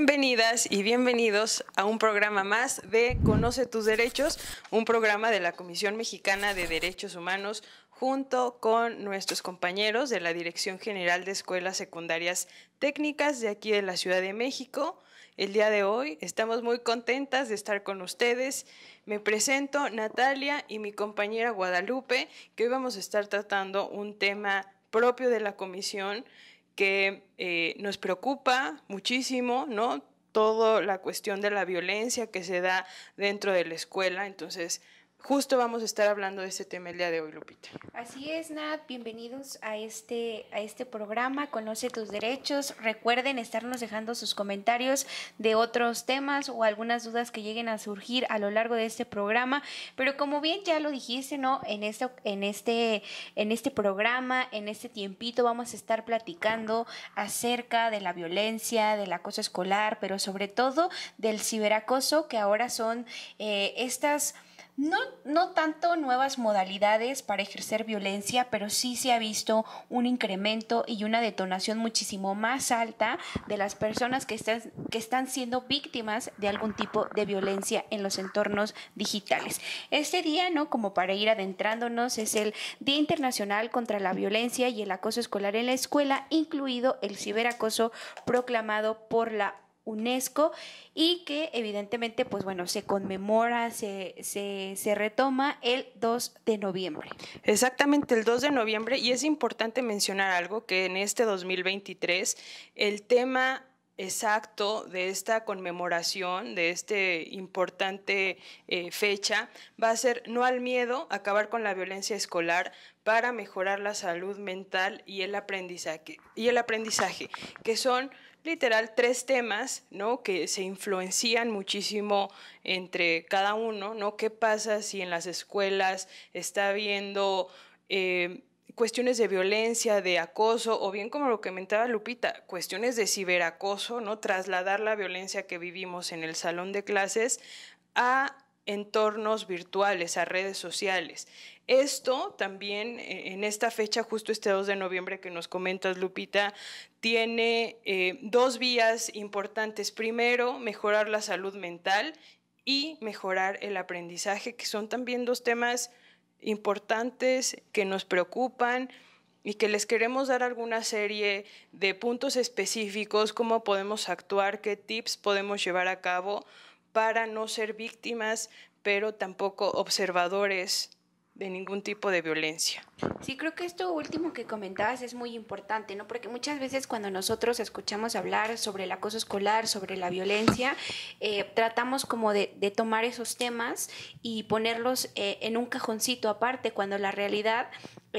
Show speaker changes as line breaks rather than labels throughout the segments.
Bienvenidas y bienvenidos a un programa más de Conoce tus derechos, un programa de la Comisión Mexicana de Derechos Humanos junto con nuestros compañeros de la Dirección General de Escuelas Secundarias Técnicas de aquí de la Ciudad de México. El día de hoy estamos muy contentas de estar con ustedes. Me presento Natalia y mi compañera Guadalupe, que hoy vamos a estar tratando un tema propio de la comisión que eh, nos preocupa muchísimo, ¿no? Toda la cuestión de la violencia que se da dentro de la escuela. Entonces, Justo vamos a estar hablando de este tema el día de hoy, Lupita.
Así es, Nat, bienvenidos a este, a este programa, Conoce tus derechos. Recuerden estarnos dejando sus comentarios de otros temas o algunas dudas que lleguen a surgir a lo largo de este programa. Pero como bien ya lo dijiste, ¿no? En este, en este, en este programa, en este tiempito, vamos a estar platicando acerca de la violencia, del acoso escolar, pero sobre todo del ciberacoso, que ahora son eh, estas no, no, tanto nuevas modalidades para ejercer violencia, pero sí se ha visto un incremento y una detonación muchísimo más alta de las personas que están, que están siendo víctimas de algún tipo de violencia en los entornos digitales. Este día, ¿no? Como para ir adentrándonos, es el Día Internacional contra la Violencia y el Acoso Escolar en la Escuela, incluido el ciberacoso proclamado por la UNESCO y que evidentemente, pues bueno, se conmemora, se, se, retoma el 2 de noviembre.
Exactamente, el 2 de noviembre y es importante mencionar algo que en este 2023 el tema exacto de esta conmemoración, de esta importante eh, fecha, va a ser no al miedo, acabar con la violencia escolar, para mejorar la salud mental y el aprendizaje, y el aprendizaje que son literal tres temas, ¿no? Que se influencian muchísimo entre cada uno, ¿no? ¿Qué pasa si en las escuelas está habiendo... Eh, cuestiones de violencia, de acoso, o bien como lo que comentaba Lupita, cuestiones de ciberacoso, ¿no? Trasladar la violencia que vivimos en el salón de clases a entornos virtuales, a redes sociales. Esto también e, en esta fecha, justo este 2 de noviembre que nos comentas, Lupita, tiene eh, dos vías importantes. Primero, mejorar la salud mental y mejorar el aprendizaje, que son también dos temas importantes que nos preocupan y que les queremos dar alguna serie de puntos específicos, cómo podemos actuar, qué tips podemos llevar a cabo para no ser víctimas, pero tampoco observadores de ningún tipo de violencia. Sí, creo que esto
último que comentabas es muy importante, ¿no? Porque muchas veces cuando nosotros escuchamos hablar sobre el acoso escolar, sobre la violencia, eh, tratamos como de, tomar esos temas y ponerlos eh, en un cajoncito aparte, cuando la realidad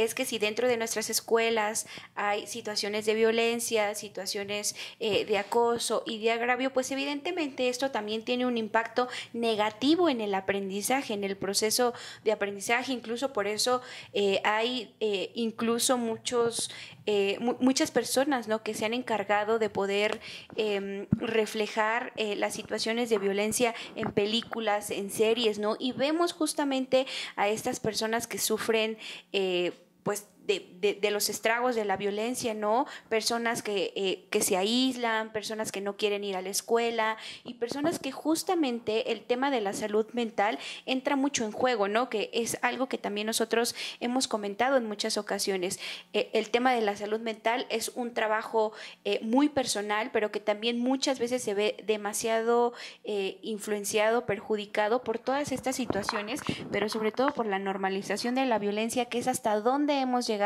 es que si dentro de nuestras escuelas hay situaciones de violencia, situaciones eh, de acoso y de agravio, pues evidentemente esto también tiene un impacto negativo en el aprendizaje, en el proceso de aprendizaje. Incluso por eso eh, hay eh, incluso muchos, muchas personas ¿no? que se han encargado de poder em, reflejar las situaciones de violencia en películas, en series, ¿no? Y vemos justamente a estas personas que sufren pues de, los estragos de la violencia, ¿no? Personas eh, que, se aíslan, personas que no quieren ir a la escuela y personas que justamente el tema de la salud mental entra mucho en juego, ¿no? Que es algo que también nosotros hemos comentado en muchas ocasiones. Eh, el tema de la salud mental es un trabajo eh, muy personal, pero que también muchas veces se ve demasiado influenciado, perjudicado por todas estas situaciones, pero sobre todo por la normalización de la violencia, que es hasta dónde hemos llegado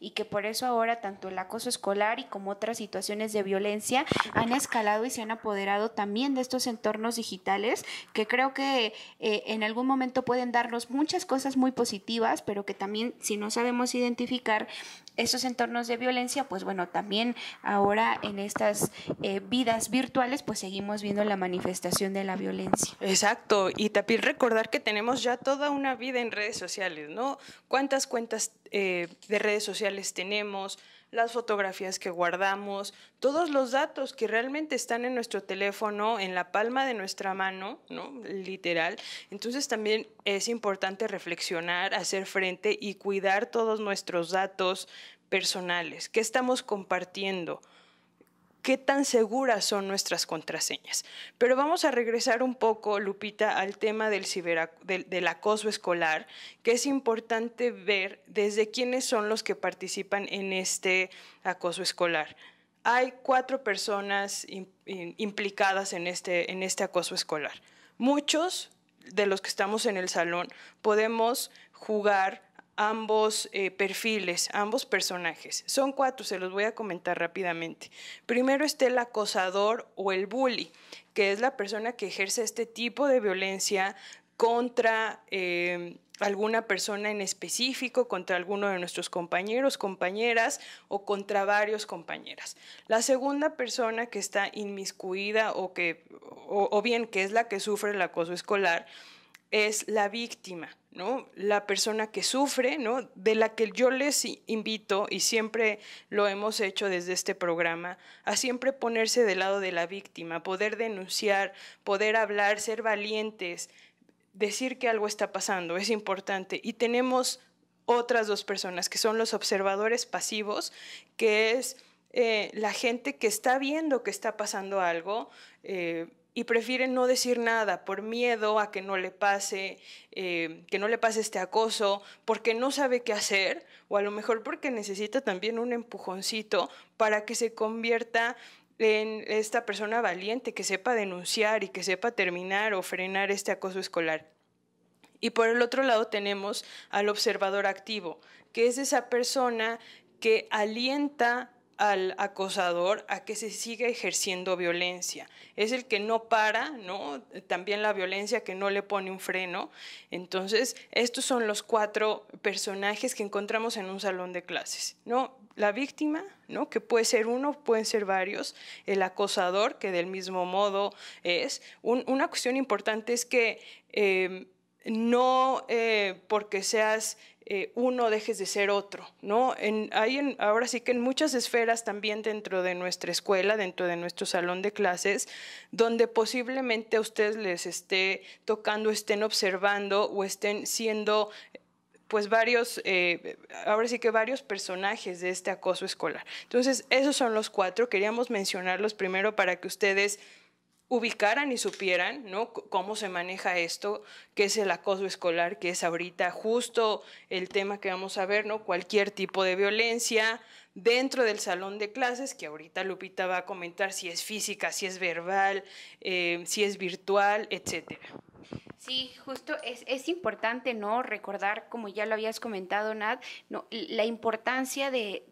y que por eso ahora tanto el acoso escolar y como otras situaciones de violencia han escalado y se han apoderado también de estos entornos digitales que creo que eh, en algún momento pueden darnos muchas cosas muy positivas, pero que también si no sabemos identificar esos entornos de violencia, pues bueno, también ahora en estas eh, vidas
virtuales, pues seguimos viendo la manifestación de la violencia. Exacto, y también recordar que tenemos ya toda una vida en redes sociales, ¿no? ¿Cuántas cuentas eh, de redes sociales tenemos? las fotografías que guardamos, todos los datos que realmente están en nuestro teléfono, en la palma de nuestra mano, ¿no? Literal. Entonces también es importante reflexionar, hacer frente y cuidar todos nuestros datos personales. ¿Qué estamos compartiendo? qué tan seguras son nuestras contraseñas. Pero vamos a regresar un poco, Lupita, al tema del, ciber, del, acoso escolar, que es importante ver desde quiénes son los que participan en este acoso escolar hay cuatro personas implicadas en este, en este acoso escolar. Muchos de los que estamos en el salón podemos jugar ambos eh, perfiles, ambos personajes. Son cuatro, se los voy a comentar rápidamente. Primero está el acosador o el bully, que es la persona que ejerce este tipo de violencia contra eh, alguna persona en específico, contra alguno de nuestros compañeros, compañeras o contra varios compañeras. La segunda persona que está inmiscuida o o bien que es la que sufre el acoso escolar, es la víctima, ¿no? La persona que sufre, ¿no? De la que yo les invito, y siempre lo hemos hecho desde este programa, a siempre ponerse del lado de la víctima, poder denunciar, poder hablar, ser valientes, decir que algo está pasando, es importante. Y tenemos otras dos personas, que son los observadores pasivos, que es eh, la gente que está viendo que está pasando algo. Eh, y prefiere no decir nada por miedo a que no le pase, eh, que no le pase este acoso, porque no sabe qué hacer, o a lo mejor porque necesita también un empujoncito para que se convierta en esta persona valiente que sepa denunciar y que sepa terminar o frenar este acoso escolar. Y por el otro lado tenemos al observador activo, que es esa persona que alienta al acosador a que se siga ejerciendo violencia. Es el que no para, ¿no? También la violencia que no le pone un freno. Entonces, estos son los cuatro personajes que encontramos en un salón de clases, ¿no? La víctima, ¿no? Que puede ser uno, pueden ser varios. El acosador, que del mismo modo es. una cuestión importante es que eh, no eh, porque seas eh, uno dejes de ser otro, ¿no? hay en, ahora sí que en muchas esferas también dentro de nuestra escuela, dentro de nuestro salón de clases, donde posiblemente a ustedes les esté tocando, estén observando o estén siendo pues varios, eh, ahora sí que varios personajes de este acoso escolar. Entonces, esos son los cuatro, queríamos mencionarlos primero para que ustedes ubicaran y supieran ¿no? cómo se maneja esto, qué es el acoso escolar, que es ahorita justo el tema que vamos a ver, ¿no? cualquier tipo de violencia dentro del salón de clases, que ahorita Lupita va a comentar si es física, si es verbal, eh, si es virtual, etcétera.
Sí, justo es, importante, ¿no? Recordar, como ya lo habías comentado, Nat, la importancia de,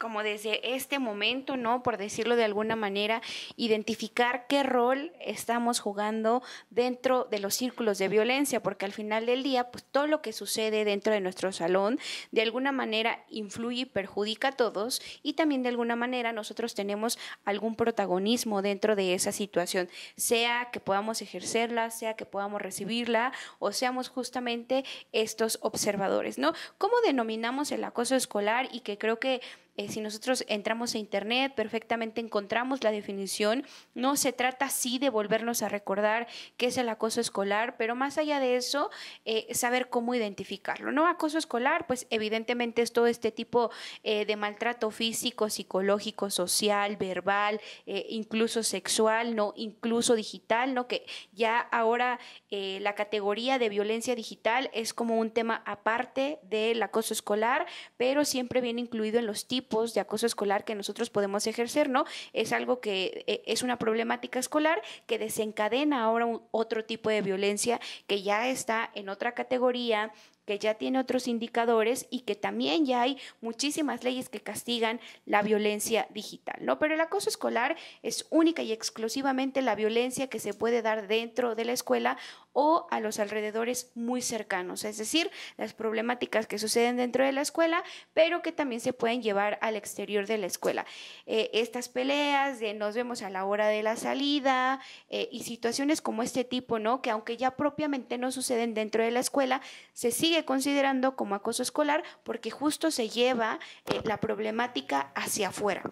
como desde este momento, ¿no? Por decirlo de alguna manera, identificar qué rol estamos jugando dentro de los círculos de violencia, porque al final del día, pues todo lo que sucede dentro de nuestro salón, de alguna manera influye y perjudica a todos, y también de alguna manera nosotros tenemos algún protagonismo dentro de esa situación, sea que podamos ejercerla, sea que podamos recibirla, o seamos justamente estos observadores, ¿no? ¿Cómo denominamos el acoso escolar? Y que creo que eh, si nosotros entramos a Internet, perfectamente encontramos la definición. No se trata así de volvernos a recordar qué es el acoso escolar, pero más allá de eso, eh, saber cómo identificarlo. ¿no? Acoso escolar, pues evidentemente es todo este tipo eh, de maltrato físico, psicológico, social, verbal, incluso sexual, ¿no? incluso digital, ¿no? que ya ahora la categoría de violencia digital es como un tema aparte del acoso escolar, pero siempre viene incluido en los tipos de acoso escolar que nosotros podemos ejercer, ¿no? Es algo que eh, es una problemática escolar que desencadena ahora otro tipo de violencia que ya está en otra categoría, que ya tiene otros indicadores y que también ya hay muchísimas leyes que castigan la violencia digital, ¿no? Pero el acoso escolar es única y exclusivamente la violencia que se puede dar dentro de la escuela o a los alrededores muy cercanos, es decir, las problemáticas que suceden dentro de la escuela, pero que también se pueden llevar al exterior de la escuela. Eh, estas peleas de nos vemos a la hora de la salida eh, y situaciones como este tipo, ¿no? Que aunque ya propiamente no suceden dentro de la escuela, se sigue considerando como acoso escolar porque justo se lleva eh, la problemática hacia afuera.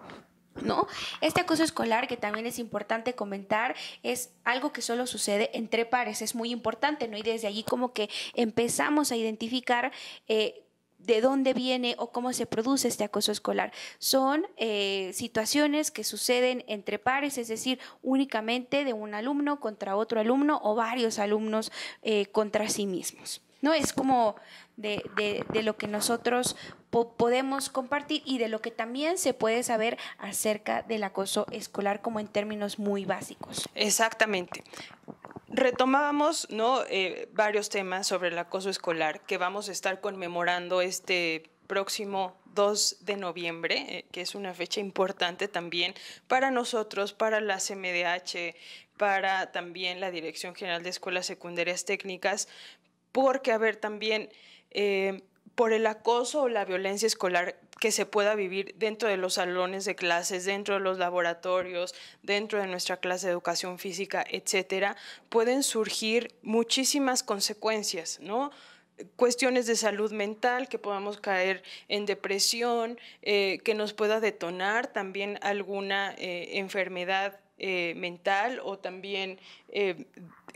¿no? Este acoso escolar, que también es importante comentar, es algo que solo sucede entre pares, es muy importante, ¿no? Y desde allí como que empezamos a identificar... Eh, de dónde viene o cómo se produce este acoso escolar. Son eh, situaciones que suceden entre pares, es decir, únicamente de un alumno contra otro alumno o varios alumnos eh, contra sí mismos. No es como de, lo que nosotros podemos compartir y de lo que también se puede saber acerca del acoso escolar como en términos muy
básicos. Exactamente. Retomábamos ¿no? Eh, varios temas sobre el acoso escolar que vamos a estar conmemorando este próximo 2 de noviembre, eh, que es una fecha importante también para nosotros, para la CMDH, para también la Dirección General de Escuelas Secundarias Técnicas, porque, a ver, también eh, por el acoso o la violencia escolar que se pueda vivir dentro de los salones de clases, dentro de los laboratorios, dentro de nuestra clase de educación física, etcétera, pueden surgir muchísimas consecuencias, ¿no? cuestiones de salud mental, que podamos caer en depresión, eh, que nos pueda detonar también alguna eh, enfermedad eh, mental o también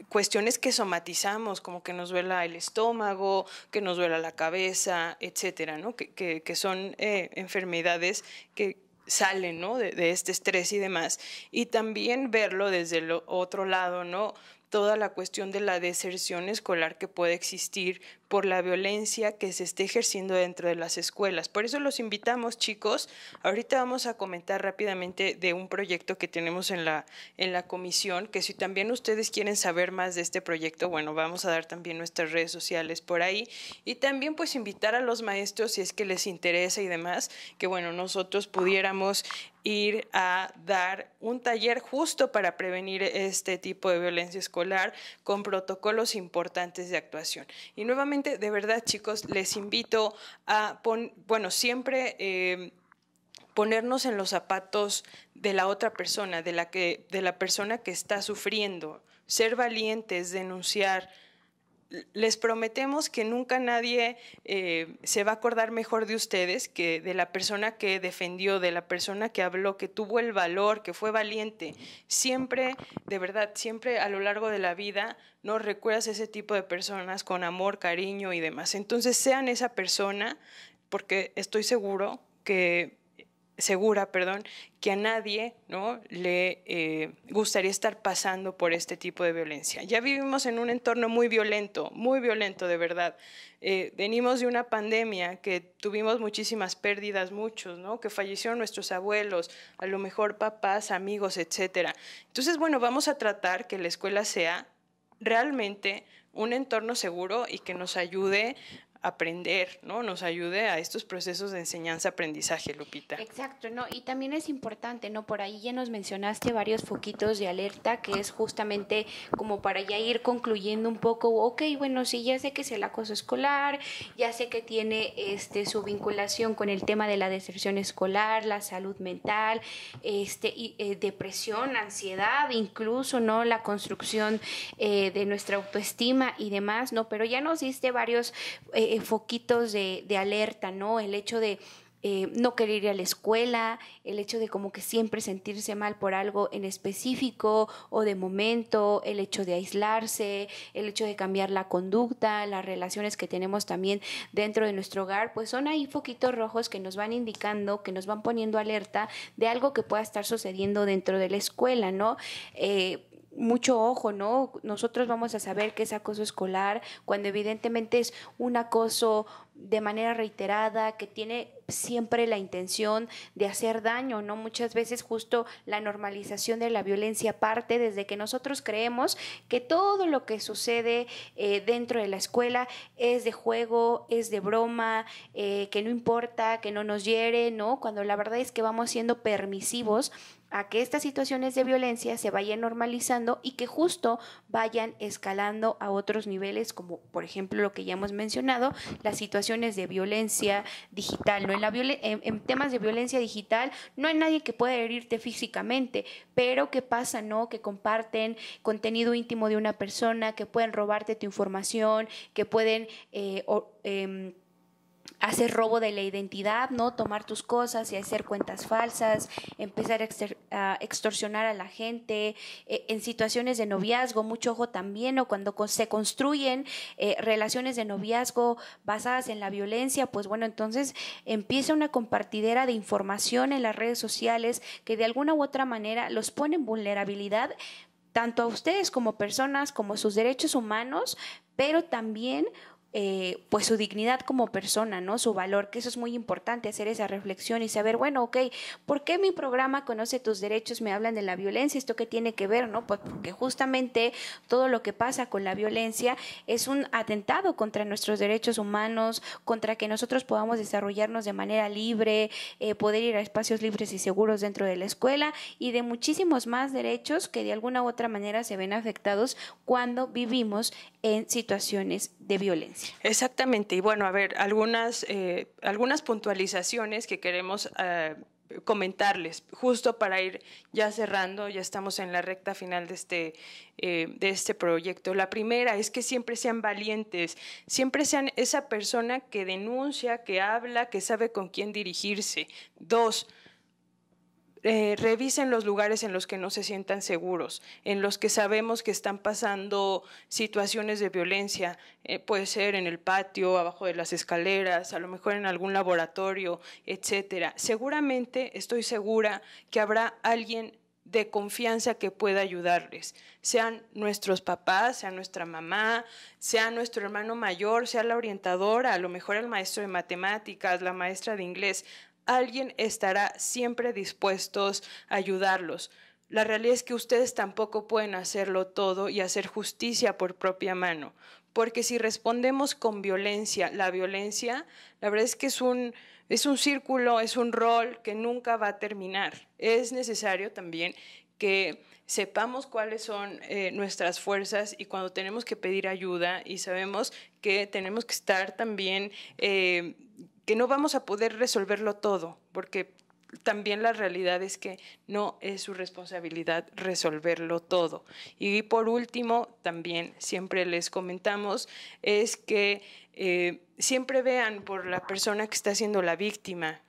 cuestiones que somatizamos, como que nos duela el estómago, que nos duela la cabeza, etcétera, ¿no? que, son eh, enfermedades que salen ¿no? de, de, este estrés y demás. Y también verlo desde el otro lado, ¿no? toda la cuestión de la deserción escolar que puede existir por la violencia que se esté ejerciendo dentro de las escuelas. Por eso los invitamos, chicos. Ahorita vamos a comentar rápidamente de un proyecto que tenemos en la, en la comisión, que si también ustedes quieren saber más de este proyecto, bueno, vamos a dar también nuestras redes sociales por ahí. Y también pues invitar a los maestros, si es que les interesa y demás, que bueno, nosotros pudiéramos ir a dar un taller justo para prevenir este tipo de violencia escolar con protocolos importantes de actuación. Y nuevamente de verdad, chicos, les invito a, bueno, siempre... Eh, ponernos en los zapatos de la otra persona, de de la persona que está sufriendo, ser valientes, denunciar, les prometemos que nunca nadie eh, se va a acordar mejor de ustedes que de la persona que defendió, de la persona que habló, que tuvo el valor, que fue valiente. Siempre, de verdad, siempre a lo largo de la vida nos recuerdas ese tipo de personas con amor, cariño y demás. Entonces sean esa persona porque estoy seguro que segura, perdón, que a nadie ¿no? le eh, gustaría estar pasando por este tipo de violencia. Ya vivimos en un entorno muy violento, muy violento de verdad. Eh, venimos de una pandemia que tuvimos muchísimas pérdidas, muchos, ¿no? que fallecieron nuestros abuelos, a lo mejor papás, amigos, etc. Entonces, bueno, vamos a tratar que la escuela sea realmente un entorno seguro y que nos ayude aprender, ¿no? Nos ayude a estos procesos de enseñanza-aprendizaje, Lupita. Exacto,
¿no? Y también es importante, ¿no? Por ahí ya nos mencionaste varios foquitos de alerta, que es justamente como para ya ir concluyendo un poco, ok, bueno, sí, ya sé que es el acoso escolar, ya sé que tiene este, su vinculación con el tema de la deserción escolar, la salud mental, este, y, eh, depresión, ansiedad, incluso, ¿no? La construcción eh, de nuestra autoestima y demás, ¿no? Pero ya nos diste varios... Eh, eh, foquitos de, alerta, ¿no? El hecho de eh, no querer ir a la escuela, el hecho de como que siempre sentirse mal por algo en específico o de momento, el hecho de aislarse, el hecho de cambiar la conducta, las relaciones que tenemos también dentro de nuestro hogar, pues son ahí foquitos rojos que nos van indicando, que nos van poniendo alerta de algo que pueda estar sucediendo dentro de la escuela, ¿no? Eh, mucho ojo, ¿no? Nosotros vamos a saber que es acoso escolar cuando evidentemente es un acoso de manera reiterada, que tiene siempre la intención de hacer daño, ¿no? Muchas veces justo la normalización de la violencia parte desde que nosotros creemos que todo lo que sucede eh, dentro de la escuela es de juego, es de broma, eh, que no importa, que no nos hiere, ¿no? Cuando la verdad es que vamos siendo permisivos a que estas situaciones de violencia se vayan normalizando y que justo vayan escalando a otros niveles, como por ejemplo lo que ya hemos mencionado, las situaciones de violencia digital. ¿no? En, la en, temas de violencia digital no hay nadie que pueda herirte físicamente, pero ¿qué pasa? ¿no? Que comparten contenido íntimo de una persona, que pueden robarte tu información, que pueden... Eh, em, hacer robo de la identidad, ¿no? Tomar tus cosas y hacer cuentas falsas, empezar a extorsionar a la gente, eh, en situaciones de noviazgo, mucho ojo también, o cuando se construyen eh, relaciones de noviazgo basadas en la violencia, pues bueno, entonces empieza una compartidera de información en las redes sociales que de alguna u otra manera los pone en vulnerabilidad tanto a ustedes como personas, como sus derechos humanos, pero también eh, pues su dignidad como persona, ¿no? Su valor, que eso es muy importante, hacer esa reflexión y saber, bueno, ok, ¿por qué mi programa Conoce tus derechos me hablan de la violencia? ¿Esto qué tiene que ver, no? Pues porque justamente todo lo que pasa con la violencia es un atentado contra nuestros derechos humanos, contra que nosotros podamos desarrollarnos de manera libre, eh, poder ir a espacios libres y seguros dentro de la escuela y de muchísimos más derechos que de alguna u otra manera se ven afectados cuando vivimos en situaciones de
violencia. Exactamente. Y bueno, a ver, algunas, eh, algunas puntualizaciones que queremos... Eh, comentarles, justo para ir ya cerrando, ya estamos en la recta final de este, eh, de este proyecto. La primera es que siempre sean valientes, siempre sean esa persona que denuncia, que habla, que sabe con quién dirigirse. Dos, eh, revisen los lugares en los que no se sientan seguros, en los que sabemos que están pasando situaciones de violencia, eh, puede ser en el patio, abajo de las escaleras, a lo mejor en algún laboratorio, etcétera. Seguramente estoy segura que habrá alguien de confianza que pueda ayudarles, sean nuestros papás, sea nuestra mamá, sea nuestro hermano mayor, sea la orientadora, a lo mejor el maestro de matemáticas, la maestra de inglés alguien estará siempre dispuesto a ayudarlos. La realidad es que ustedes tampoco pueden hacerlo todo y hacer justicia por propia mano, porque si respondemos con violencia, la violencia, la verdad es que es un, es un círculo, es un rol que nunca va a terminar. Es necesario también que sepamos cuáles son eh, nuestras fuerzas y cuando tenemos que pedir ayuda y sabemos que tenemos que estar también... Eh, que no vamos a poder resolverlo todo, porque también la realidad es que no es su responsabilidad resolverlo todo. Y por último, también siempre les comentamos, es que eh, siempre vean por la persona que está siendo la víctima,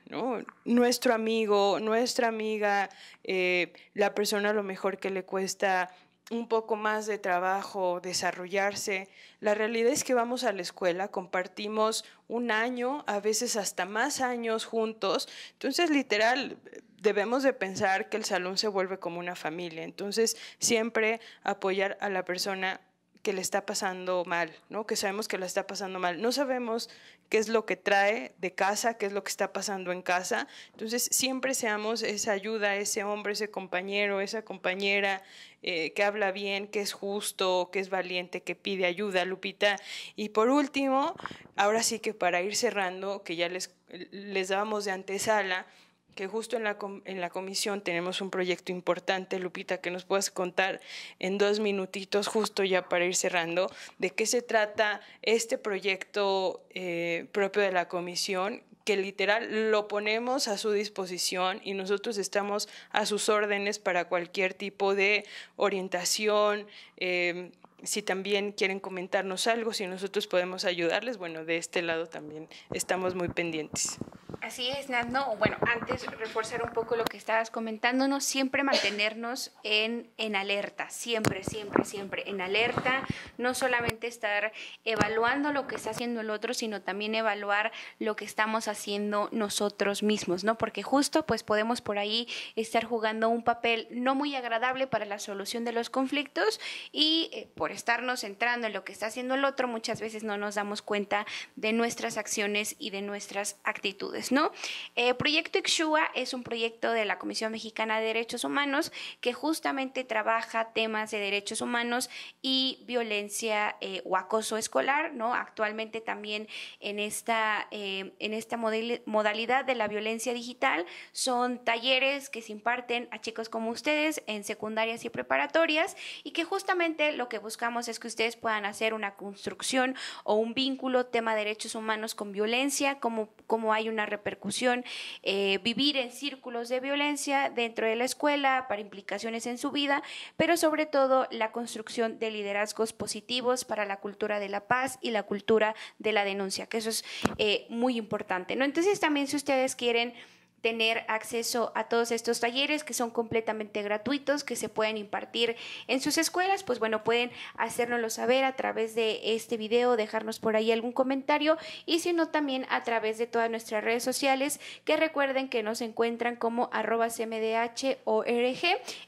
Nuestro amigo, nuestra amiga, eh, la persona a lo mejor que le cuesta un poco más de trabajo, desarrollarse. La realidad es que vamos a la escuela, compartimos un año, a veces hasta más años juntos. Entonces, literal, debemos de pensar que el salón se vuelve como una familia. Entonces, siempre apoyar a la persona que le está pasando mal, ¿no? Que sabemos que la está pasando mal. No sabemos qué es lo que trae de casa, qué es lo que está pasando en casa. Entonces, siempre seamos esa ayuda, ese hombre, ese compañero, esa compañera eh, que habla bien, que es justo, que es valiente, que pide ayuda, Lupita. Y por último, ahora sí que para ir cerrando, que ya les, les dábamos de antesala, que justo en la, en la comisión tenemos un proyecto importante, Lupita, que nos puedas contar en dos minutitos, justo ya para ir cerrando, de qué se trata este proyecto eh, propio de la comisión, que literal lo ponemos a su disposición y nosotros estamos a sus órdenes para cualquier tipo de orientación. Eh, si también quieren comentarnos algo, si nosotros podemos ayudarles, bueno, de este lado también estamos muy pendientes.
Así es, No, bueno, antes reforzar un poco lo que estabas comentándonos, siempre mantenernos en, en alerta, siempre, siempre, siempre en alerta, no solamente estar evaluando lo que está haciendo el otro, sino también evaluar lo que estamos haciendo nosotros mismos, ¿no? Porque justo pues podemos por ahí estar jugando un papel no muy agradable para la solución de los conflictos y, eh, por estarnos centrando en lo que está haciendo el otro, muchas veces no nos damos cuenta de nuestras acciones y de nuestras actitudes, ¿no? Eh, proyecto Ixchua es un proyecto de la Comisión Mexicana de Derechos Humanos que justamente trabaja temas de derechos humanos y violencia eh, o acoso escolar, ¿no? Actualmente también en esta, eh, en esta modalidad de la violencia digital son talleres que se imparten a chicos como ustedes en secundarias y preparatorias y que justamente lo que busca es que ustedes puedan hacer una construcción o un vínculo, tema derechos humanos con violencia, como hay una repercusión, eh, vivir en círculos de violencia dentro de la escuela para implicaciones en su vida, pero sobre todo la construcción de liderazgos positivos para la cultura de la paz y la cultura de la denuncia, que eso es eh, muy importante. ¿no? Entonces también si ustedes quieren tener acceso a todos estos talleres que son completamente gratuitos, que se pueden impartir en sus escuelas, pues bueno, pueden hacérnoslo saber a través de este video, dejarnos por ahí algún comentario y si no también a través de todas nuestras redes sociales que recuerden que nos encuentran como arroba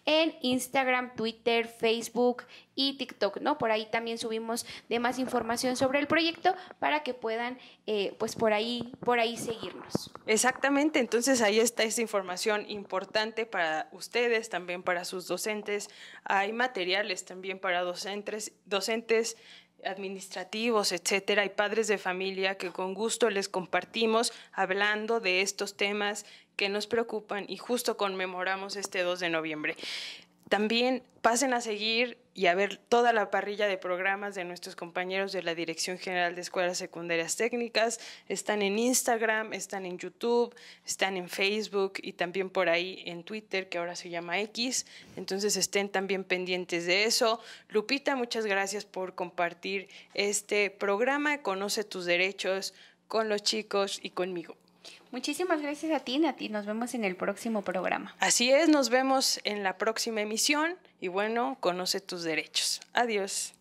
en Instagram, Twitter, Facebook, y TikTok, ¿no? Por ahí también subimos de más información sobre el proyecto para que puedan, eh, pues por ahí, por ahí seguirnos.
Exactamente, entonces ahí está esa información importante para ustedes, también para sus docentes. Hay materiales también para docentes, docentes administrativos, etcétera, y padres de familia que con gusto les compartimos hablando de estos temas que nos preocupan y justo conmemoramos este 2 de noviembre. También pasen a seguir y a ver toda la parrilla de programas de nuestros compañeros de la Dirección General de Escuelas Secundarias Técnicas. Están en Instagram, están en YouTube, están en Facebook y también por ahí en Twitter, que ahora se llama X. Entonces estén también pendientes de eso. Lupita, muchas gracias por compartir este programa. Conoce tus derechos con los chicos y conmigo.
Muchísimas gracias a ti, Nati. Nos vemos en el próximo
programa. Así es, nos vemos en la próxima emisión y bueno, conoce tus derechos. Adiós.